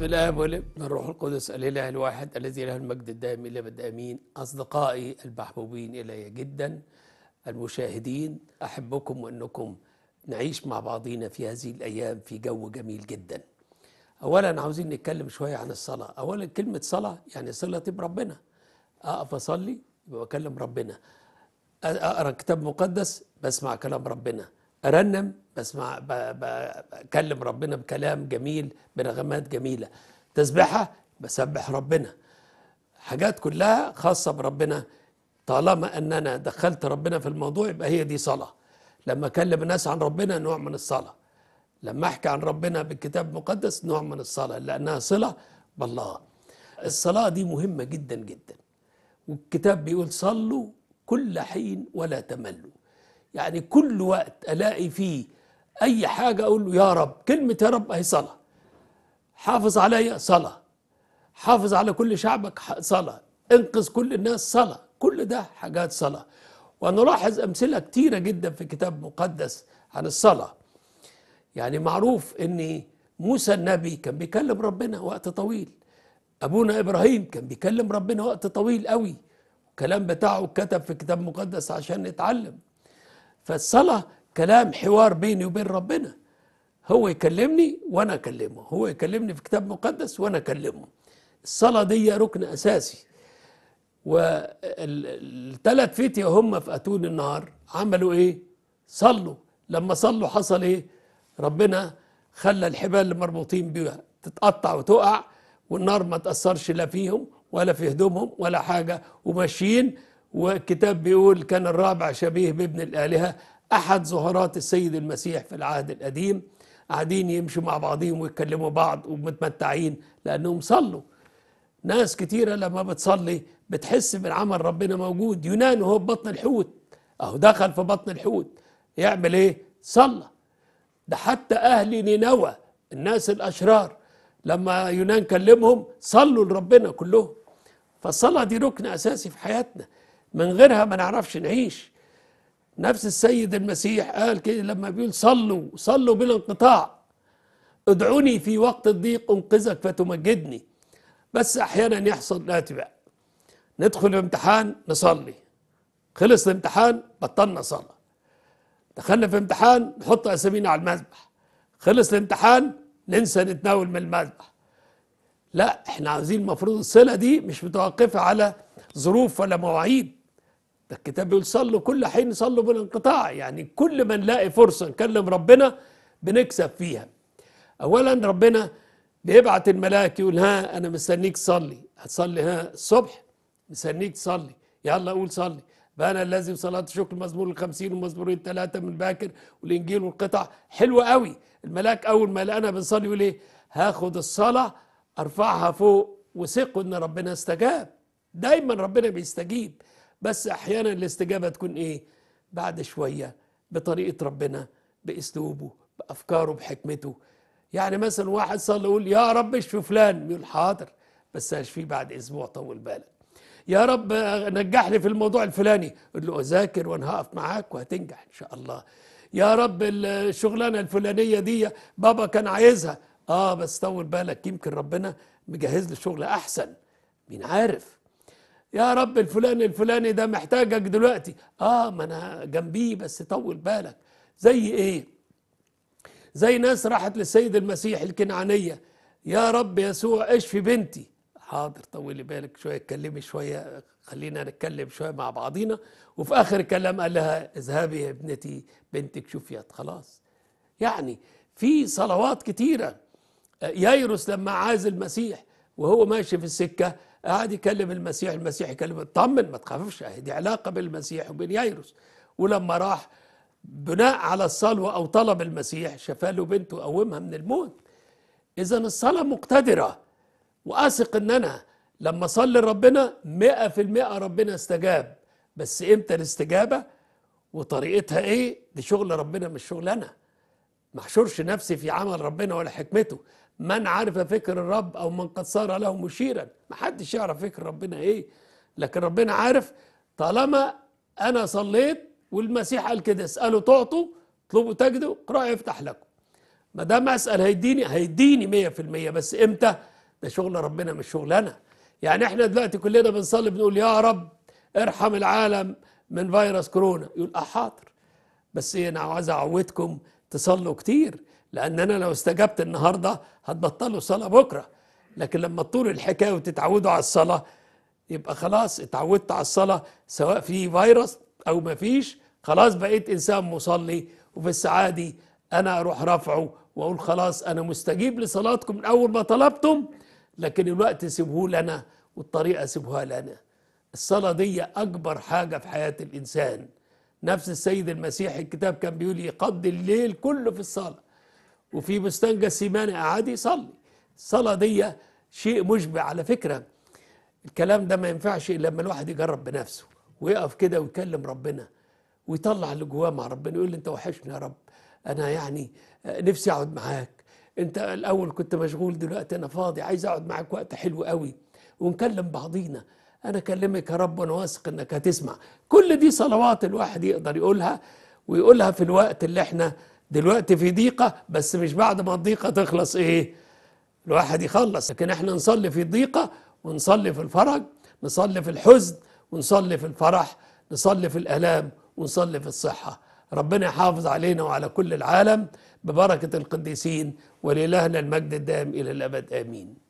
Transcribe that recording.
بسم الله والابن الروح القدس الإله الواحد الذي له المجد الدائم إلى امين أصدقائي المحبوبين إلي جدا المشاهدين أحبكم وأنكم نعيش مع بعضينا في هذه الأيام في جو جميل جدا أولا عاوزين نتكلم شوية عن الصلاة أولا كلمة صلاة يعني صلة بربنا أقف أصلي وأكلم ربنا أقرأ كتاب مقدس بسمع كلام ربنا ارنم بسمع بكلم ربنا بكلام جميل بنغمات جميله تسبحه بسبح ربنا حاجات كلها خاصه بربنا طالما ان انا دخلت ربنا في الموضوع يبقى هي دي صلاه لما اكلم الناس عن ربنا نوع من الصلاه لما احكي عن ربنا بالكتاب المقدس نوع من الصلاه لانها صله بالله الصلاه دي مهمه جدا جدا والكتاب بيقول صلوا كل حين ولا تملوا يعني كل وقت الاقي فيه اي حاجه اقول له يا رب كلمه يا رب اهي صلاه حافظ عليا صلاه حافظ على كل شعبك صلاه انقذ كل الناس صلاه كل ده حاجات صلاه ونلاحظ امثله كتيره جدا في كتاب مقدس عن الصلاه يعني معروف ان موسى النبي كان بيكلم ربنا وقت طويل ابونا ابراهيم كان بيكلم ربنا وقت طويل قوي الكلام بتاعه كتب في كتاب مقدس عشان نتعلم فالصلاة كلام حوار بيني وبين ربنا هو يكلمني وأنا أكلمه هو يكلمني في كتاب مقدس وأنا أكلمه الصلاة دي ركن أساسي والثلاث فتية هم في أتون النهار عملوا إيه؟ صلوا لما صلوا حصل إيه؟ ربنا خلى الحبال اللي مربوطين بيها تتقطع وتقع والنار ما تأثرش لا فيهم ولا في هدومهم ولا حاجة وماشيين وكتاب بيقول كان الرابع شبيه بابن الآلهة أحد ظهرات السيد المسيح في العهد القديم قاعدين يمشوا مع بعضهم ويتكلموا بعض ومتمتعين لأنهم صلوا ناس كتيرة لما بتصلي بتحس بالعمل ربنا موجود يونان وهو في بطن الحوت أهو دخل في بطن الحوت يعمل إيه؟ صلى ده حتى أهل نينوى الناس الأشرار لما يونان كلمهم صلوا لربنا كلهم فالصلاة دي ركن أساسي في حياتنا من غيرها ما نعرفش نعيش نفس السيد المسيح قال كده لما بيقول صلوا صلوا بلا انقطاع ادعوني في وقت الضيق انقذك فتمجدني بس احيانا يحصل ناتي بقى ندخل الامتحان نصلي خلص الامتحان بطلنا صلاه دخلنا في امتحان نحط اسامينا على المذبح خلص الامتحان ننسى نتناول من المذبح لا احنا عايزين المفروض الصله دي مش متوقفه على ظروف ولا مواعيد ده الكتاب بيقول صلوا كل حين صلوا بلا انقطاع يعني كل ما نلاقي فرصه نكلم ربنا بنكسب فيها اولا ربنا بيبعت الملاك يقول ها انا مستنيك تصلي هتصلي ها الصبح مستنيك تصلي يلا قول صلي فانا الذي صلاه الشكر المزمور الخمسين ومزمورين الثلاثه من باكر والانجيل والقطع حلوه قوي الملاك اول ما لقانا بنصلي يقول ايه هاخد الصلاه ارفعها فوق وثقوا ان ربنا استجاب دايما ربنا بيستجيب بس احيانا الاستجابه تكون ايه بعد شويه بطريقه ربنا باسلوبه بافكاره بحكمته يعني مثلا واحد صلى يقول يا رب اشفي فلان يقول حاضر بس هشفيه بعد اسبوع طول بالك يا رب نجحني في الموضوع الفلاني قل له اذاكر وانا هقف معاك وهتنجح ان شاء الله يا رب الشغلانه الفلانيه دي بابا كان عايزها اه بس طول بالك يمكن ربنا مجهز لي شغل احسن مين عارف يا رب الفلان الفلاني ده محتاجك دلوقتي اه ما انا جنبيه بس طول بالك زي ايه زي ناس راحت للسيد المسيح الكنعانيه يا رب يسوع اشفي بنتي حاضر طولي بالك شويه اتكلمي شويه خلينا نتكلم شويه مع بعضينا وفي اخر كلام قال لها اذهبي يا ابنتي بنتك شفيت خلاص يعني في صلوات كتيره آه، ييروس لما عاز المسيح وهو ماشي في السكه قعد يكلم المسيح المسيح يكلم طمن ما تخافش دي علاقه بين المسيح وبين يايروس ولما راح بناء على الصلوه او طلب المسيح شفى له بنته قومها من الموت اذا الصلاه مقتدره واثق ان انا لما صلي ربنا 100% ربنا استجاب بس امتى الاستجابه وطريقتها ايه دي شغل ربنا مش شغل انا ما احشرش نفسي في عمل ربنا ولا حكمته من عرف فكر الرب او من قد صار له مشيرا ما حدش يعرف فكر ربنا ايه لكن ربنا عارف طالما انا صليت والمسيح قال كده اسالوا تعطوا اطلبوا تجدوا اقرأوا يفتح لكم ما دام اسال هيديني هيديني 100% بس امتى ده شغل ربنا مش شغل انا يعني احنا دلوقتي كلنا بنصلي بنقول يا رب ارحم العالم من فيروس كورونا يقول اه حاضر بس إيه، انا عاوز اعودكم تصلوا كتير لأن أنا لو استجبت النهاردة هتبطلوا صلاة بكرة لكن لما تطول الحكاية وتتعودوا على الصلاة يبقى خلاص اتعودت على الصلاة سواء في فيروس أو ما فيش خلاص بقيت إنسان مصلي وفي الساعة دي أنا أروح رافعه وأقول خلاص أنا مستجيب لصلاتكم من أول ما طلبتم لكن الوقت سيبوه لنا والطريقة سيبوها لنا الصلاة دي أكبر حاجة في حياة الإنسان نفس السيد المسيح الكتاب كان بيقول يقضي الليل كله في الصلاة وفي مستنجى سيماني قاعد يصلي الصلاة دي شيء مشبع على فكرة الكلام ده ما ينفعش إلا لما الواحد يجرب بنفسه ويقف كده ويكلم ربنا ويطلع اللي جواه مع ربنا يقول لي انت وحشني يا رب انا يعني نفسي اقعد معاك انت الاول كنت مشغول دلوقتي انا فاضي عايز اقعد معاك وقت حلو قوي ونكلم بعضينا انا اكلمك يا رب وانا واثق انك هتسمع كل دي صلوات الواحد يقدر يقولها ويقولها في الوقت اللي احنا دلوقتي في ضيقه بس مش بعد ما الضيقه تخلص ايه الواحد يخلص لكن احنا نصلي في الضيقه ونصلي في الفرج نصلي في الحزن ونصلي في الفرح نصلي في الالام ونصلي في الصحه ربنا يحافظ علينا وعلى كل العالم ببركه القديسين ولالهنا المجد الدائم الى الابد امين